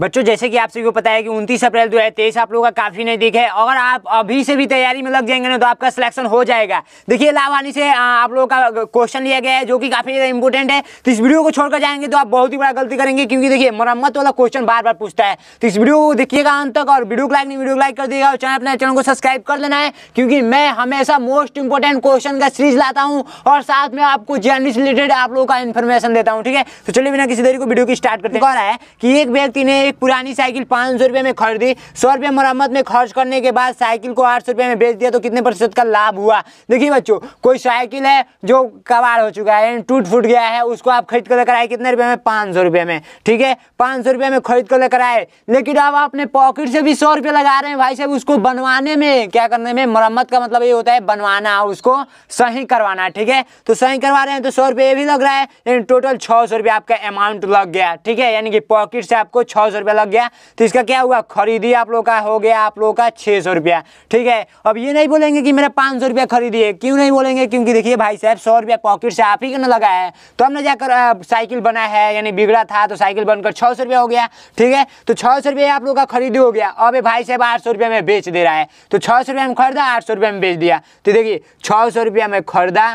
बच्चों जैसे कि आप सभी को पता है कि उनतीस अप्रैल तेईस आप लोगों का काफ़ी नज़दीक है अगर आप अभी से भी तैयारी में लग जाएंगे ना तो आपका सिलेक्शन हो जाएगा देखिए लावानी से आप लोगों का क्वेश्चन लिया गया है जो कि काफ़ी ज़्यादा इंपॉर्टेंट है तो इस वीडियो को छोड़कर जाएंगे तो आप बहुत ही बड़ा गलती करेंगे क्योंकि देखिए मरम्मत वाला क्वेश्चन बार बार पूछता है तो इस वीडियो को देखिएगा अंत तक और वीडियो को लाइक नहीं वीडियो को लाइक कर देगा और चैनल अपने चैनल को सब्सक्राइब कर लेना है क्योंकि मैं हमेशा मोस्ट इंपॉर्टेंट क्वेश्चन का सीरीज लाता हूँ और साथ में आपको जर्नी रिलेटेड आप लोगों का इन्फॉर्मेशन देता हूँ ठीक है तो चलिए बिना किसी देरी को वीडियो की स्टार्ट करते हैं कि एक व्यक्ति ने एक पुरानी साइकिल पाँच सौ रुपये में खरीदी सौ रुपये मरम्मत में खर्च करने के बाद साइकिल को आठ सौ रुपये में बेच दिया तो कितने प्रतिशत का लाभ हुआ देखिए बच्चों कोई साइकिल है जो कबाड़ हो चुका है टूट फूट गया है उसको आप खरीद कर लेकर आए कितने रुपये में पाँच सौ रुपये में ठीक है पाँच सौ रुपये में खरीद कर लेकर आए लेकिन अब अपने पॉकेट से भी सौ रुपये लगा रहे हैं भाई साहब उसको बनवाने में क्या करने में मरम्मत का मतलब ये होता है बनवाना उसको सही करवाना ठीक है तो सही करवा रहे हैं तो सौ रुपये भी लग रहा है लेकिन टोटल छः सौ रुपये आपका अमाउंट लग गया ठीक है यानी कि पॉकेट से आपको छः सौ रुपया लग गया तो इसका क्या हुआ खरीदी आप लोग का हो गया आप लोग का छह सौ रुपया ठीक है अब ये नहीं बोलेंगे कि मेरा पांच सौ रुपया खरीदी है क्यों नहीं बोलेंगे क्योंकि देखिए भाई साहब सौ रुपया पॉकेट से आप ही का ना लगा है तो हमने जाकर साइकिल बना है यानी बिगड़ा था तो साइकिल बनकर छह सौ रुपया हो गया ठीक है तो छह सौ रुपया आप लोग का खरीदी हो गया अब भाई साहब आठ सौ रुपया में बेच दे रहा है तो छह सौ रुपया में खरीदा आठ सौ रुपया में बेच दिया तो देखिए छह सौ रुपया में खरीदा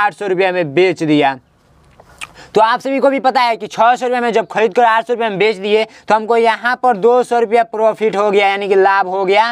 आठ सौ रुपया में बेच दिया तो आप सभी को भी पता है कि छः सौ रुपये में जब खरीद कर आठ सौ रुपये में बेच दिए तो हमको यहाँ पर दो सौ रुपया प्रॉफिट हो गया यानी कि लाभ हो गया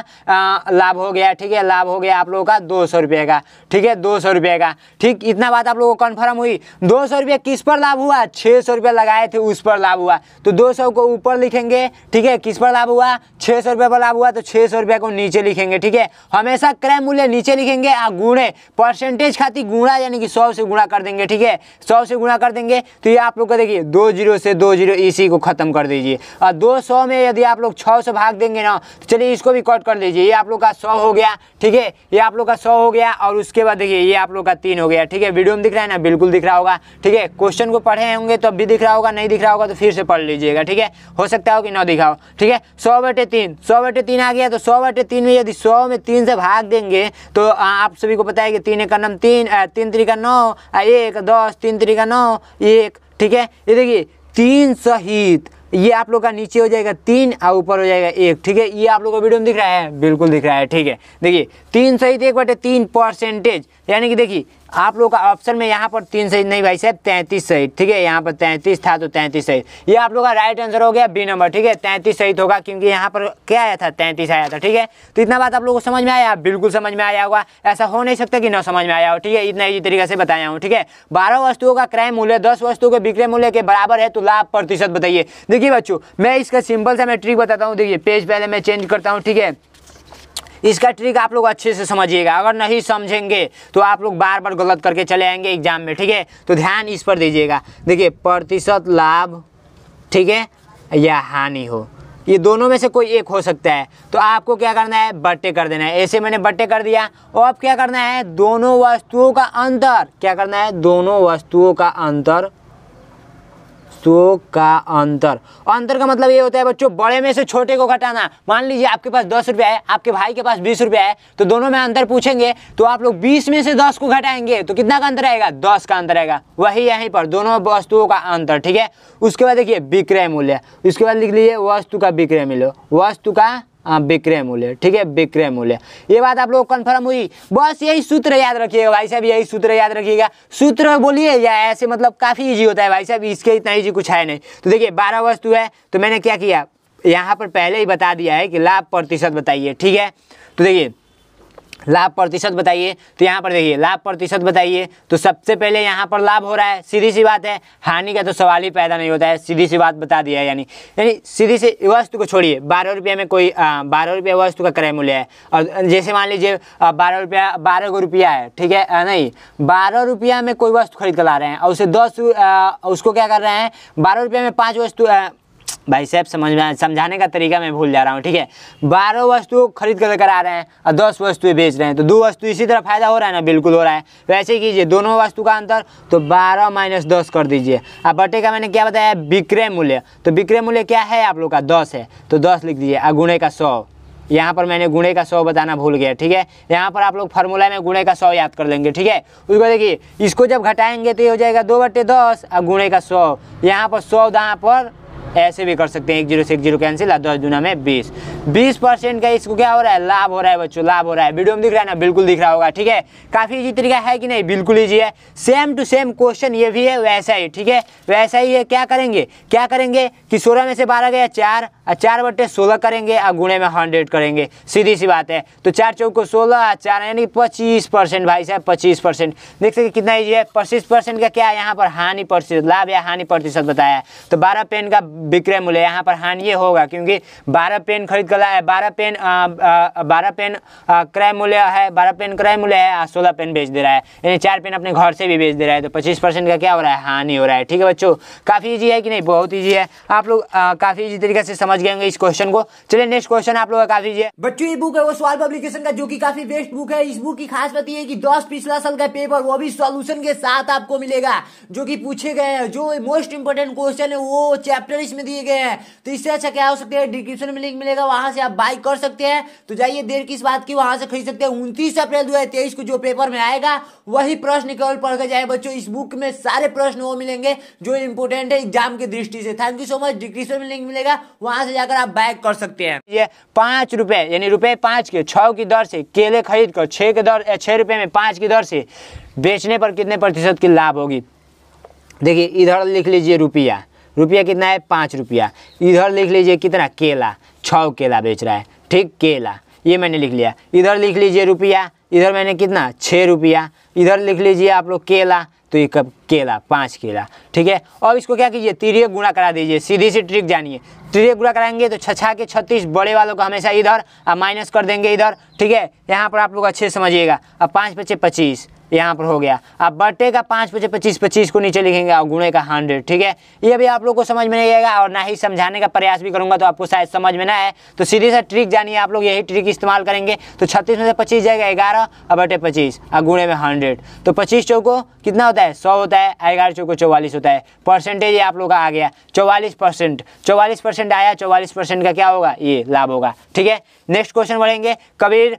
लाभ हो गया ठीक है लाभ हो गया आप लोगों का दो सौ रुपये का ठीक है दो सौ रुपये का ठीक इतना बात आप लोगों को कन्फर्म हुई दो सौ रुपया किस पर लाभ हुआ छः सौ रुपया लगाए थे उस पर लाभ हुआ तो दो सौ को ऊपर लिखेंगे ठीक है किस पर लाभ हुआ छः सौ रुपये पर लाभ हुआ तो छः सौ रुपये को नीचे लिखेंगे ठीक है हमेशा क्रय मूल्य नीचे लिखेंगे और गुणे परसेंटेज खाती गुणा यानी कि सौ से गुणा कर देंगे ठीक है सौ से गुणा कर देंगे तो ये आप लोग का देखिए दो जीरो से दो जीरो इसी e को ख़त्म कर दीजिए और दो सौ में यदि आप लोग छः सौ भाग देंगे ना तो चलिए इसको भी कट कर दीजिए ये आप लोग का सौ हो गया ठीक है ये आप लोग का सौ हो गया और उसके बाद देखिए ये आप लोग का तीन हो गया ठीक है वीडियो में दिख रहा है ना बिल्कुल दिख रहा होगा ठीक है क्वेश्चन को पढ़े होंगे तो अभी दिख रहा होगा नहीं दिख रहा होगा तो फिर से पढ़ लीजिएगा ठीक है हो सकता हो कि ना दिखाओ ठीक है सौ बटे तीन सौ बटे तीन आ गया तो सौ बटे तीन में यदि सौ में तीन से भाग देंगे तो आप सभी को पता है कि तीन एक नम तीन तीन तरीका नौ एक दस तीन तरीका नौ ये एक ठीक है ये देखिए तीन सहित ये आप लोग का नीचे हो जाएगा तीन और ऊपर हो जाएगा एक ठीक है ये आप लोग को वीडियो में दिख रहा है बिल्कुल दिख रहा है ठीक है देखिए तीन सहित एक बटे तीन परसेंटेज यानी कि देखिए आप लोग का ऑप्शन में यहाँ पर तीन सही नहीं भाई साहब तैंतीस सही ठीक है यहाँ पर तैंतीस था तो तैंतीस सही ये आप लोग का राइट आंसर हो गया बी नंबर ठीक है तैंतीस सही तो होगा क्योंकि यहाँ पर क्या आया था तैंतीस आया था ठीक है तो इतना बात आप लोगों को समझ में आया बिल्कुल समझ में आया होगा ऐसा हो नहीं सकता कि न समझ में आया हो ठीक है इतना इसी तरीके से बताया हूँ ठीक है बारह वस्तुओं का क्रय मूल्य दस वस्तुओं के बिक्रय मूल्य के बराबर है तो लाभ प्रतिशत बताइए देखिए बच्चों मैं इसका सिंपल सा मैं ट्रिक बताता हूँ देखिए पेज पहले मैं चेंज करता हूँ ठीक है इसका ट्रिक आप लोग अच्छे से समझिएगा अगर नहीं समझेंगे तो आप लोग बार बार गलत करके चले आएंगे एग्जाम में ठीक है तो ध्यान इस पर दीजिएगा देखिए प्रतिशत लाभ ठीक है या हानि हो ये दोनों में से कोई एक हो सकता है तो आपको क्या करना है बट्टे कर देना है ऐसे मैंने बट्टे कर दिया और अब क्या करना है दोनों वस्तुओं का अंतर क्या करना है दोनों वस्तुओं का अंतर वस्तुओं का अंतर अंतर का मतलब ये होता है बच्चों बड़े में से छोटे को घटाना मान लीजिए आपके पास दस रुपया है आपके भाई के पास बीस रुपया है तो दोनों में अंतर पूछेंगे तो आप लोग बीस में से दस को घटाएंगे तो कितना का अंतर आएगा दस का अंतर आएगा वही यहीं पर दोनों वस्तुओं का अंतर ठीक है उसके बाद देखिए विक्रय मूल्य उसके बाद लिख लीजिए वस्तु का विक्रय मूल्य वस्तु का विक्रय हाँ, मूल्य ठीक है विक्रय मूल्य ये बात आप लोग कन्फर्म हुई बस यही सूत्र याद रखिएगा भाई साहब यही सूत्र याद रखिएगा सूत्र बोलिए या ऐसे मतलब काफ़ी ईजी होता है भाई साहब इसके इतना ईजी कुछ है नहीं तो देखिए बारह वस्तु है तो मैंने क्या किया यहाँ पर पहले ही बता दिया है कि लाभ प्रतिशत बताइए ठीक है तो देखिए लाभ प्रतिशत बताइए तो यहाँ पर देखिए लाभ प्रतिशत बताइए तो सबसे पहले यहाँ पर लाभ हो रहा है सीधी सी बात है हानि का तो सवाल ही पैदा नहीं होता है सीधी सी बात बता दिया यानी यानी सीधी सी वस्तु को छोड़िए बारह रुपये में कोई बारह रुपये वस्तु का क्रय मूल्य है और जैसे मान लीजिए बारह रुपया बारह गो रुपया है ठीक है नहीं बारह रुपया में कोई वस्तु खरीद कर ला रहे हैं और उसे दस उसको क्या कर रहे हैं बारह रुपये में पाँच वस्तु भाई साहब समझ में समझाने का तरीका मैं भूल जा रहा हूँ ठीक है बारह वस्तु खरीद कर लेकर आ रहे हैं और दस वस्तुएं बेच रहे हैं तो दो वस्तु इसी तरह फायदा हो रहा है ना बिल्कुल हो रहा है वैसे ही कीजिए दोनों वस्तु का अंतर तो बारह माइनस दस कर दीजिए अब बटे का मैंने क्या बताया विक्रय मूल्य तो विक्रय मूल्य क्या है आप लोग का दस है तो दस लिख दीजिए और गुणे का सौ यहाँ पर मैंने गुणे का सौ बताना भूल गया ठीक है यहाँ पर आप लोग फार्मूला में गुणे का सौ याद कर लेंगे ठीक है उसको देखिए इसको जब घटाएंगे तो ये हो जाएगा दो बट्टे दस और गुणे का सौ यहाँ पर सौ दहाँ पर ऐसे भी कर सकते हैं एक जीरो से एक जीरो कैंसिल और दस दूना में बीस बीस परसेंट का इसको क्या हो रहा है लाभ हो रहा है बच्चों लाभ हो रहा है वीडियो में दिख रहा है ना बिल्कुल दिख रहा होगा ठीक है काफ़ी इजी तरीका है कि नहीं बिल्कुल ईजी है सेम टू सेम क्वेश्चन ये भी है वैसा ही ठीक है वैसा ही है क्या करेंगे क्या करेंगे कि सोलह में से बारह गया चार और चार बटे सोलह करेंगे और गुणे में हंड्रेड करेंगे सीधी सी बात है तो चार चौक को सोलह चार यानी पच्चीस परसेंट भाई साहब पच्चीस परसेंट देख सकते कितना ईजी है पच्चीस परसेंट का क्या यहाँ पर हानि प्रतिशत लाभ या हानि प्रतिशत बताया तो बारह पेन का विक्रय मूल्य यहाँ पर हानि होगा क्योंकि बारह पेन खरीद कर लाए बारह पेन बारह पेन क्रय मूल्य है बारह पेन क्रय मूल्य है और सोलह पेन बेच दे रहा है यानी चार पेन अपने घर से भी बेच दे रहा है तो पच्चीस परसेंट का क्या हो रहा है हानि हो रहा है ठीक है बच्चों काफ़ी ईजी है कि नहीं बहुत ईजी है आप लोग काफ़ी ईजी तरीके से समझ गए होंगे इस क्वेश्चन को चलिए नेक्स्ट क्वेश्चन आप लोग का काफ़ी ईजी है बच्चों ये बुक है वो सवाल पब्लिकेशन का जो कि काफ़ी बेस्ट बुक है इस बुक की खास बात यह है कि दस पिछला साल का पेपर वो भी सोल्यूशन के साथ आपको मिलेगा जो कि पूछे गए हैं जो मोस्ट इंपोर्टेंट क्वेश्चन है वो चैप्टर इस में दिए गए हैं तो इससे अच्छा क्या हो सकता है डिस्क्रिप्शन में लिंक मिलेगा वहां से आप बाई कर सकते हैं तो जाइए देर किस बात की वहां से खरीद सकते हैं उनतीस अप्रैल दो को जो पेपर में आएगा वही प्रश्न केवल पढ़ के जाए बच्चों इस बुक में सारे प्रश्न वो मिलेंगे जो इंपोर्टेंट है एग्जाम की दृष्टि से thank you so much description में लिंक मिलेगा वहां से जाकर आप बाय कर सकते हैं ये पांच रुपए यानी रुपए पांच के छ की दर से केले खरीद कर छः के दर छह रुपए में पांच की दर से बेचने पर कितने प्रतिशत की लाभ होगी देखिए इधर लिख लीजिए रुपया रुपया कितना है पाँच रुपया इधर लिख लीजिए कितना केला छः केला बेच रहा है ठीक केला ये मैंने लिख लिया इधर लिख लीजिए रुपया इधर मैंने कितना छः रुपया इधर लिख लीजिए आप लोग केला तो ये कब केला पाँच केला ठीक है अब इसको क्या कीजिए तिरिय गुणा करा दीजिए सीधी सी ट्रिक जानिए तिरिय गुणा कराएंगे तो छछा के छत्तीस बड़े वालों को हमेशा इधर और माइनस कर देंगे इधर ठीक है यहाँ पर आप लोग अच्छे समझिएगा अब पाँच पच्चीस पच्चीस यहाँ पर हो गया अब बटे का पाँच पचे पच्चीस पच्चीस को नीचे लिखेंगे और गुणे का हंड्रेड ठीक है ये भी आप लोग को समझ में नहीं आएगा और ना ही समझाने का प्रयास भी करूँगा तो आपको शायद समझ में ना आए तो सीधे सा ट्रिक जानिए आप लोग यही ट्रिक इस्तेमाल करेंगे तो छत्तीस में से पच्चीस जाएगा ग्यारह और बटे पच्चीस और गुणे में हंड्रेड तो पच्चीस चौको कितना होता है सौ होता है ग्यारह चौको चौवालीस होता है परसेंटेज ये आप लोग का आ गया चौवालीस परसेंट चौवालीस परसेंट आया चौवालीस परसेंट का क्या होगा ये लाभ होगा ठीक है नेक्स्ट क्वेश्चन बढ़ेंगे कबीर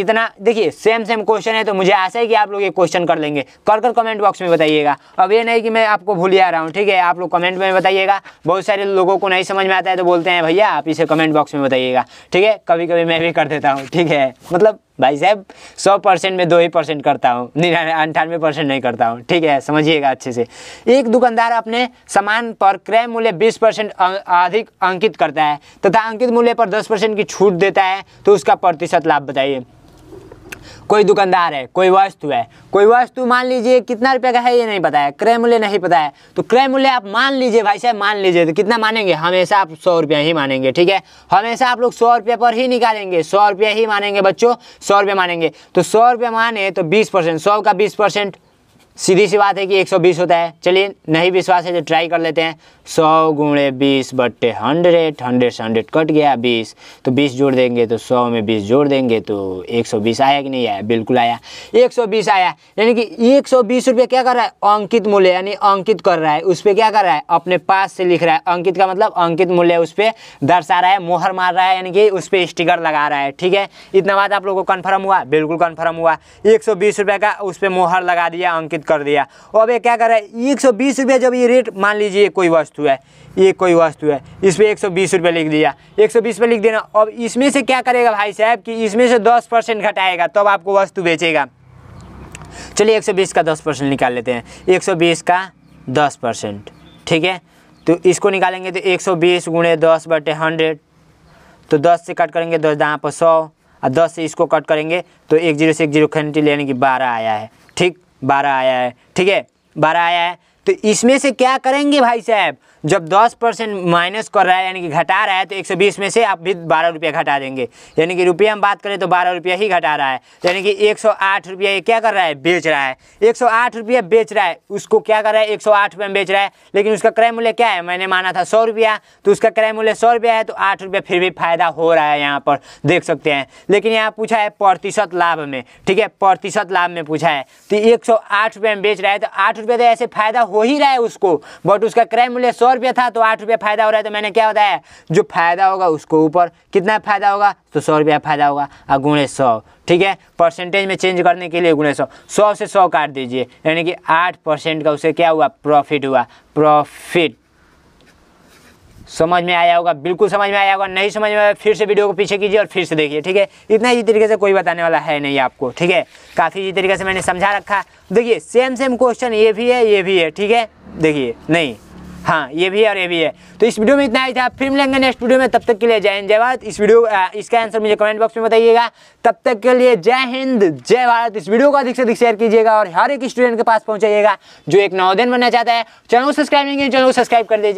इतना देखिए सेम सेम क्वेश्चन है तो मुझे आशा है कि आप लोग लोग ये क्वेश्चन कर लेंगे कर कर कमेंट बॉक्स में बताइएगा अब ये नहीं कि मैं आपको भूलिया रहा हूँ ठीक है आप लोग कमेंट में बताइएगा बहुत सारे लोगों को नहीं समझ में आता है तो बोलते हैं भैया आप इसे कमेंट बॉक्स में बताइएगा ठीक है कभी कभी मैं भी कर देता हूँ ठीक है मतलब भाई साहब सौ परसेंट में दो ही परसेंट करता हूँ निन्यानवे अंठानवे परसेंट नहीं करता हूँ ठीक है समझिएगा अच्छे से एक दुकानदार अपने सामान पर क्रय मूल्य बीस परसेंट अं, अधिक अंकित करता है तथा अंकित मूल्य पर दस परसेंट की छूट देता है तो उसका प्रतिशत लाभ बताइए कोई दुकानदार है कोई वस्तु है कोई वस्तु मान लीजिए कितना रुपये का है ये नहीं पता है क्रय मूल्य नहीं पता है तो क्रय मूल्य आप मान लीजिए भाई साहब मान लीजिए तो कितना मानेंगे हमेशा आप सौ रुपया ही मानेंगे ठीक है हमेशा आप लोग सौ रुपये पर ही निकालेंगे सौ रुपया ही मानेंगे बच्चों सौ रुपये मानेंगे तो सौ रुपये माने तो बीस परसेंट सौ का बीस परसेंट सीधी सी बात है कि 120 होता है चलिए नहीं विश्वास है तो ट्राई कर लेते हैं सौ गुणे बीस बट्टे हंड्रेड हंड्रेड से हंड्रेड कट गया बीस तो बीस जोड़ देंगे तो सौ में बीस जोड़ देंगे तो एक सौ बीस आया कि नहीं आया बिल्कुल आया एक सौ बीस आया यानी कि एक सौ बीस रुपये क्या कर रहा है अंकित मूल्य यानी अंकित कर रहा है उस पर क्या कर रहा है अपने पास से लिख रहा है अंकित का मतलब अंकित मूल्य उस पर दर्शा रहा है मोहर मार रहा है यानी कि उस पर स्टिकर लगा रहा है ठीक है इतना बात आप लोग को कन्फर्म हुआ बिल्कुल कन्फर्म हुआ एक सौ बीस रुपये का उस पर मोहर लगा दिया अंकित कर दिया अब ये क्या करें है एक सौ बीस रुपये जब ये रेट मान लीजिए कोई वस्तु है ये कोई वस्तु है इस पर एक सौ बीस रुपये लिख दिया एक सौ बीस लिख देना अब इसमें से क्या करेगा भाई साहब कि इसमें से दस परसेंट घटाएगा तब तो आपको वस्तु बेचेगा चलिए एक सौ बीस का दस परसेंट निकाल लेते हैं एक सौ बीस का दस परसेंट ठीक है तो इसको निकालेंगे तो एक सौ बीस गुणे दस बटे हंड्रेड तो दस से कट करेंगे दस दहाँ पर सौ और दस से इसको कट करेंगे तो एक जीरो से एक जीरो खंटी लेने की बारह आया है ठीक बारह आया है ठीक है बारह आया है तो इसमें से क्या करेंगे भाई साहब जब 10 परसेंट माइनस कर रहा है यानी कि घटा रहा है तो 120 में से आप भी बारह रुपया घटा देंगे यानी कि रुपया हम बात करें तो बारह रुपया ही घटा रहा है तो यानी कि एक सौ आठ रुपया ये क्या कर रहा है बेच रहा है एक सौ आठ रुपया बेच रहा है उसको क्या कर रहा है एक सौ आठ रुपया में बेच रहा है लेकिन उसका क्रय मूल्य क्या है मैंने माना था सौ रुपया तो उसका क्रय मूल्य सौ रुपया है तो आठ रुपया फिर भी फायदा हो रहा है यहाँ पर देख सकते हैं लेकिन यहाँ पूछा है प्रतिशत लाभ में ठीक है प्रतिशत लाभ में पूछा है तो एक सौ आठ रुपया में बेच रहा है तो आठ रुपया तो ऐसे फायदा हो हो ही रहा है उसको बट उसका क्रय मूल्य सौ रुपया था तो आठ रुपया फायदा हो रहा है तो मैंने क्या बताया जो फायदा होगा उसको ऊपर कितना फायदा होगा तो सौ रुपया फायदा होगा और गुणे सौ ठीक है परसेंटेज में चेंज करने के लिए गुणे सौ सौ से सौ काट दीजिए यानी कि आठ परसेंट का उसे क्या हुआ प्रॉफिट हुआ प्रॉफिट समझ में आया होगा बिल्कुल समझ में आया होगा नहीं समझ में आया फिर से वीडियो को पीछे कीजिए और फिर से देखिए ठीक है इतना ही तरीके से कोई बताने वाला है नहीं आपको ठीक है काफ़ी इसी तरीके से मैंने समझा रखा देखिए सेम सेम क्वेश्चन ये भी है ये भी है ठीक है देखिए नहीं हाँ ये भी है और ये भी है तो इस वीडियो में इतना ही था फिर मिलेंगे नेक्स्ट वीडियो में तब तक के लिए जय हिंद जय भारत इस वीडियो इसका आंसर मुझे कमेंट बॉक्स में बताइएगा तब तक के लिए जय हिंद जय भारत इस वीडियो को अधिक से अधिक शेयर कीजिएगा और हर एक स्टूडेंट के पास पहुंचाइएगा जो एक दिन बनना चाहता है चैनल सब्सक्राइब नहीं चैनल सब्सक्राइब कर दीजिए